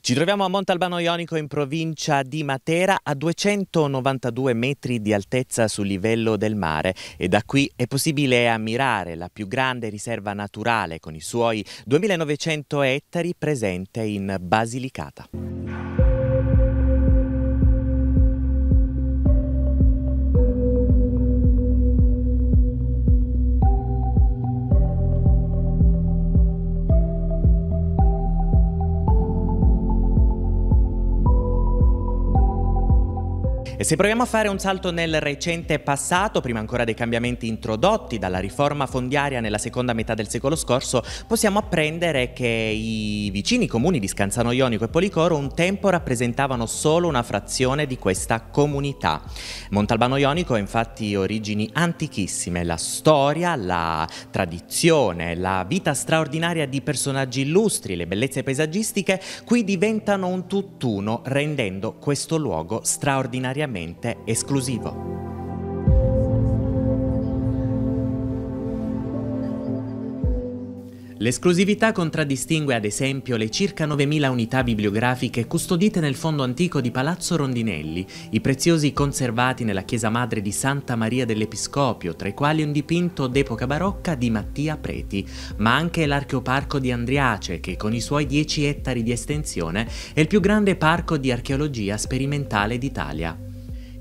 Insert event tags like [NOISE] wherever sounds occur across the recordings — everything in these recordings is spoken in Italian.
Ci troviamo a Montalbano Ionico in provincia di Matera a 292 metri di altezza sul livello del mare e da qui è possibile ammirare la più grande riserva naturale con i suoi 2900 ettari presente in Basilicata. E se proviamo a fare un salto nel recente passato, prima ancora dei cambiamenti introdotti dalla riforma fondiaria nella seconda metà del secolo scorso, possiamo apprendere che i vicini comuni di Scanzano Ionico e Policoro un tempo rappresentavano solo una frazione di questa comunità. Montalbano Ionico ha infatti origini antichissime, la storia, la tradizione, la vita straordinaria di personaggi illustri, le bellezze paesaggistiche qui diventano un tutt'uno rendendo questo luogo straordinariamente necessariamente esclusivo. L'esclusività contraddistingue ad esempio le circa 9.000 unità bibliografiche custodite nel fondo antico di Palazzo Rondinelli, i preziosi conservati nella chiesa madre di Santa Maria dell'Episcopio, tra i quali un dipinto d'epoca barocca di Mattia Preti, ma anche l'archeoparco di Andriace, che con i suoi 10 ettari di estensione è il più grande parco di archeologia sperimentale d'Italia.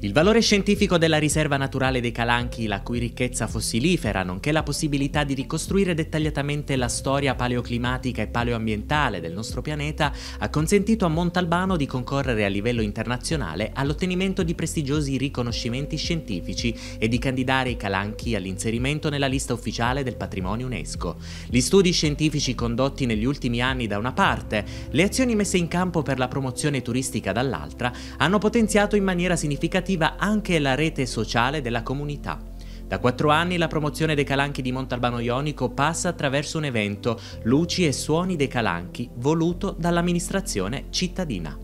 Il valore scientifico della riserva naturale dei Calanchi, la cui ricchezza fossilifera, nonché la possibilità di ricostruire dettagliatamente la storia paleoclimatica e paleoambientale del nostro pianeta, ha consentito a Montalbano di concorrere a livello internazionale all'ottenimento di prestigiosi riconoscimenti scientifici e di candidare i Calanchi all'inserimento nella lista ufficiale del patrimonio UNESCO. Gli studi scientifici condotti negli ultimi anni da una parte, le azioni messe in campo per la promozione turistica dall'altra, hanno potenziato in maniera significativa attiva anche la rete sociale della comunità. Da quattro anni la promozione dei calanchi di Montalbano Ionico passa attraverso un evento, Luci e Suoni dei Calanchi, voluto dall'amministrazione cittadina.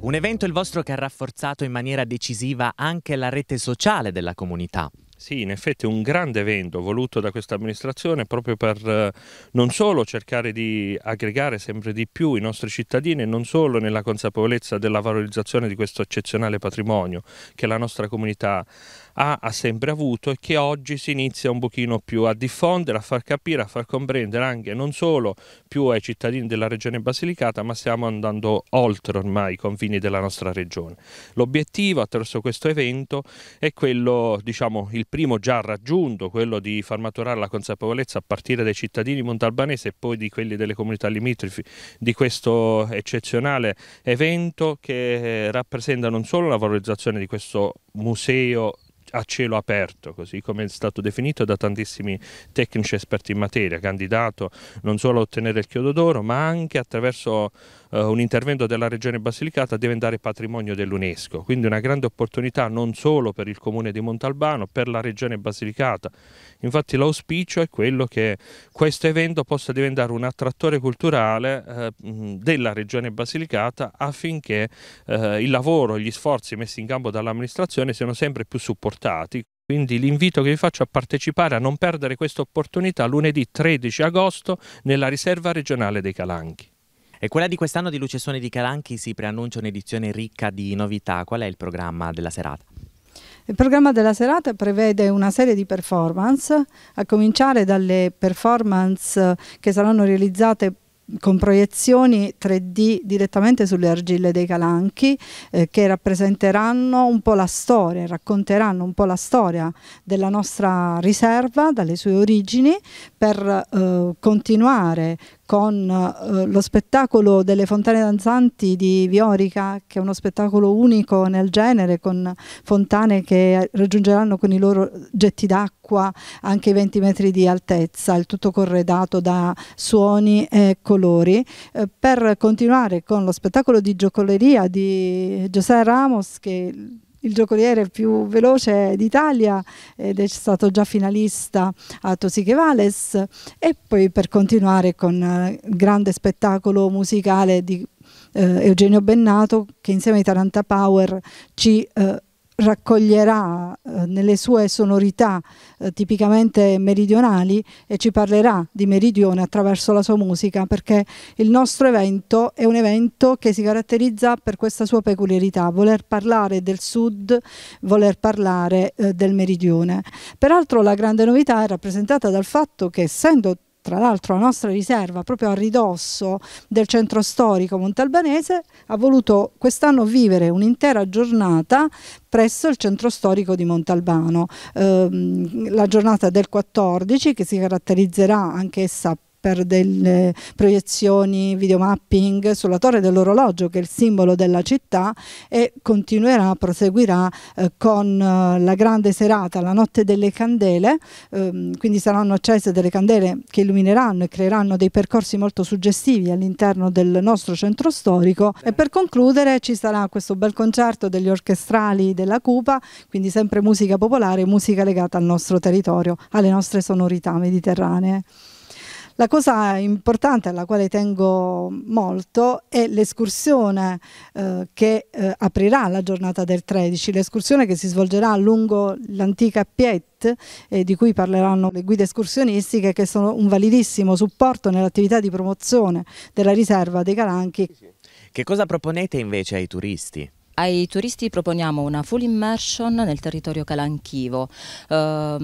Un evento il vostro che ha rafforzato in maniera decisiva anche la rete sociale della comunità. Sì, in effetti è un grande evento voluto da questa amministrazione proprio per eh, non solo cercare di aggregare sempre di più i nostri cittadini non solo nella consapevolezza della valorizzazione di questo eccezionale patrimonio che la nostra comunità ha ha, ha sempre avuto e che oggi si inizia un pochino più a diffondere, a far capire, a far comprendere anche non solo più ai cittadini della regione Basilicata, ma stiamo andando oltre ormai i confini della nostra regione. L'obiettivo attraverso questo evento è quello, diciamo, il primo già raggiunto, quello di far maturare la consapevolezza a partire dai cittadini montalbanesi e poi di quelli delle comunità limitrofi di questo eccezionale evento che eh, rappresenta non solo la valorizzazione di questo museo a cielo aperto, così come è stato definito da tantissimi tecnici esperti in materia, candidato non solo a ottenere il chiodo d'oro, ma anche attraverso eh, un intervento della Regione Basilicata a diventare patrimonio dell'UNESCO. Quindi una grande opportunità non solo per il comune di Montalbano, per la Regione Basilicata. Infatti l'auspicio è quello che questo evento possa diventare un attrattore culturale eh, della Regione Basilicata affinché eh, il lavoro, gli sforzi messi in campo dall'amministrazione siano sempre più supportati votati. Quindi l'invito che vi faccio a partecipare, a non perdere questa opportunità lunedì 13 agosto nella riserva regionale dei Calanchi. E quella di quest'anno di Luce Lucessone di Calanchi si preannuncia un'edizione ricca di novità. Qual è il programma della serata? Il programma della serata prevede una serie di performance, a cominciare dalle performance che saranno realizzate con proiezioni 3D direttamente sulle argille dei calanchi eh, che rappresenteranno un po' la storia, racconteranno un po' la storia della nostra riserva, dalle sue origini, per eh, continuare con eh, lo spettacolo delle fontane danzanti di Viorica, che è uno spettacolo unico nel genere, con fontane che raggiungeranno con i loro getti d'acqua anche i 20 metri di altezza, il tutto corredato da suoni e colori, eh, per continuare con lo spettacolo di giocoleria di Giuseppe Ramos, che il giocoliere più veloce d'Italia ed è stato già finalista a Tosiche Vales e poi per continuare con il eh, grande spettacolo musicale di eh, Eugenio Bennato che insieme ai Taranta Power ci eh, raccoglierà eh, nelle sue sonorità eh, tipicamente meridionali e ci parlerà di meridione attraverso la sua musica perché il nostro evento è un evento che si caratterizza per questa sua peculiarità, voler parlare del sud, voler parlare eh, del meridione. Peraltro la grande novità è rappresentata dal fatto che essendo tra l'altro la nostra riserva proprio a ridosso del centro storico Montalbanese, ha voluto quest'anno vivere un'intera giornata presso il centro storico di Montalbano, ehm, la giornata del 14 che si caratterizzerà anch'essa per delle proiezioni videomapping sulla torre dell'orologio che è il simbolo della città e continuerà, proseguirà eh, con eh, la grande serata, la notte delle candele, ehm, quindi saranno accese delle candele che illumineranno e creeranno dei percorsi molto suggestivi all'interno del nostro centro storico e per concludere ci sarà questo bel concerto degli orchestrali della Cupa, quindi sempre musica popolare, musica legata al nostro territorio, alle nostre sonorità mediterranee. La cosa importante alla quale tengo molto è l'escursione eh, che eh, aprirà la giornata del 13, l'escursione che si svolgerà lungo l'antica Pietta eh, di cui parleranno le guide escursionistiche che sono un validissimo supporto nell'attività di promozione della riserva dei Calanchi. Che cosa proponete invece ai turisti? Ai turisti proponiamo una full immersion nel territorio calanchivo. Eh,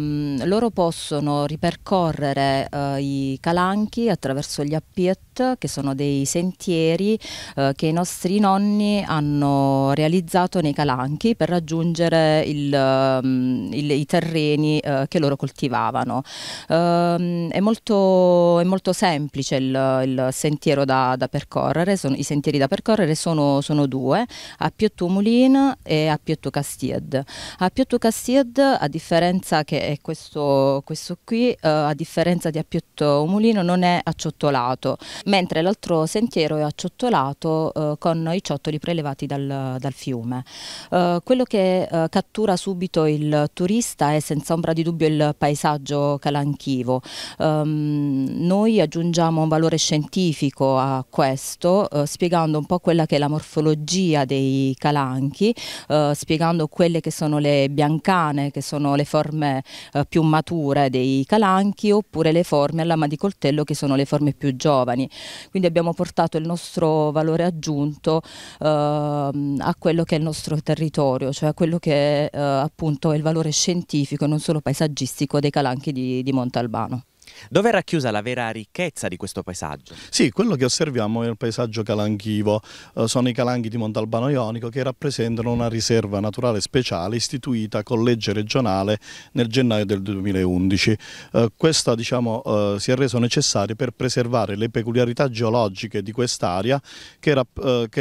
loro possono ripercorrere eh, i calanchi attraverso gli appietti che sono dei sentieri eh, che i nostri nonni hanno realizzato nei calanchi per raggiungere il, ehm, il, i terreni eh, che loro coltivavano. Eh, è, molto, è, molto, semplice il, il sentiero da, da percorrere, sono, i sentieri da percorrere sono, sono due, a Piottu Mulin e a Piottu Castied. A Piottu Castied, a differenza che è questo, questo qui, eh, a differenza di a Piottu Mulino non è acciottolato, mentre l'altro sentiero è acciottolato eh, con i ciottoli prelevati dal, dal fiume. Eh, quello che eh, cattura subito il turista è senza ombra di dubbio il paesaggio calanchivo. Ehm, noi aggiungiamo un valore scientifico a questo, eh, spiegando un po' quella che è la morfologia dei calanchi, eh, spiegando quelle che sono le biancane, che sono le forme eh, più mature dei calanchi, oppure le forme a lama di coltello, che sono le forme più giovani. Quindi abbiamo portato il nostro valore aggiunto eh, a quello che è il nostro territorio, cioè a quello che è eh, appunto il valore scientifico e non solo paesaggistico dei calanchi di, di Montalbano. Dov'è racchiusa la vera ricchezza di questo paesaggio? Sì, quello che osserviamo è il paesaggio calanchivo, eh, sono i calanghi di Montalbano Ionico che rappresentano una riserva naturale speciale istituita con legge regionale nel gennaio del 2011. Eh, questa diciamo, eh, si è resa necessaria per preservare le peculiarità geologiche di quest'area che,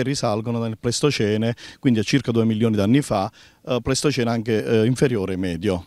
risalgono nel Pleistocene, quindi a circa 2 milioni di anni fa, Pleistocene anche inferiore e medio.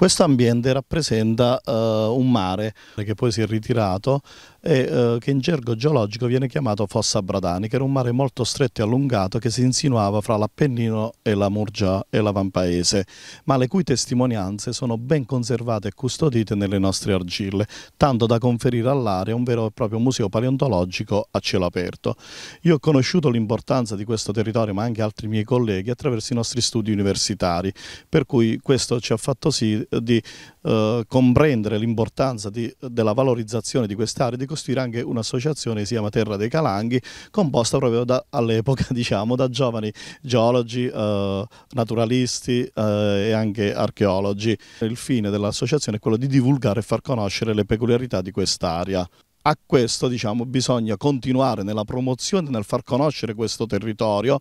Questo ambiente rappresenta eh, un mare che poi si è ritirato e eh, che in gergo geologico viene chiamato Fossa Bradani, che era un mare molto stretto e allungato che si insinuava fra l'Appennino e la Murgia e la Vampaese, ma le cui testimonianze sono ben conservate e custodite nelle nostre argille, tanto da conferire all'area un vero e proprio museo paleontologico a cielo aperto. Io ho conosciuto l'importanza di questo territorio, ma anche altri miei colleghi, attraverso i nostri studi universitari, per cui questo ci ha fatto sì eh, di eh, comprendere l'importanza della valorizzazione di quest'area e di costruire anche un'associazione che si chiama Terra dei Calanghi, composta proprio all'epoca [LAUGHS] diciamo, da giovani geologi, eh, naturalisti eh, e anche archeologi. Il fine dell'associazione è quello di divulgare e far conoscere le peculiarità di quest'area a questo diciamo, bisogna continuare nella promozione, nel far conoscere questo territorio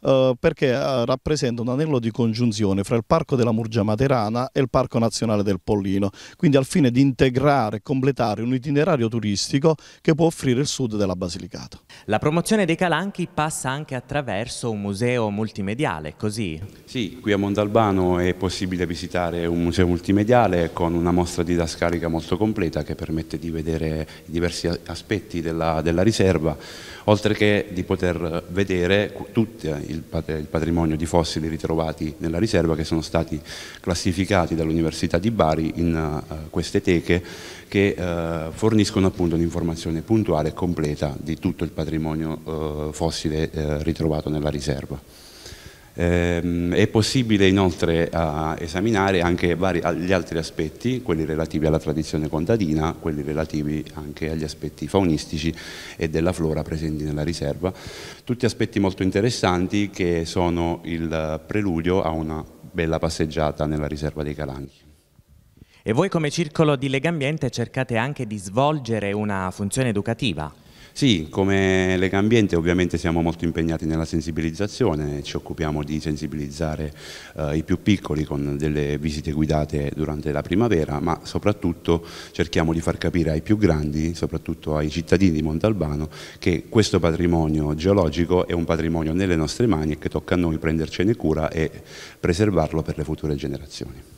eh, perché eh, rappresenta un anello di congiunzione fra il Parco della Murgia Materana e il Parco Nazionale del Pollino, quindi al fine di integrare e completare un itinerario turistico che può offrire il sud della Basilicata. La promozione dei Calanchi passa anche attraverso un museo multimediale, così? Sì, qui a Mondalbano è possibile visitare un museo multimediale con una mostra didascalica molto completa che permette di vedere diversi aspetti della, della riserva, oltre che di poter vedere tutti il, patrimonio di fossili ritrovati nella riserva che sono stati classificati dall'Università di Bari in eh, queste teche che eh, forniscono appunto un'informazione puntuale e completa di tutto il patrimonio eh, fossile ritrovato nella riserva. Ehm, è possibile inoltre esaminare anche vari, gli altri aspetti, quelli relativi alla tradizione contadina, quelli relativi anche agli aspetti faunistici e della flora presenti nella riserva, tutti aspetti molto interessanti che sono il preludio a una bella passeggiata nella riserva dei Calani. E voi come circolo di Legambiente cercate anche di svolgere una funzione educativa? Sì, come Lega Ambiente ovviamente siamo molto impegnati nella sensibilizzazione, ci occupiamo di sensibilizzare eh, i più piccoli con delle visite guidate durante la primavera, ma soprattutto cerchiamo di far capire ai più grandi, soprattutto ai cittadini di Montalbano, che questo patrimonio geologico è un patrimonio nelle nostre mani e che tocca a noi prendercene cura e preservarlo per le future generazioni.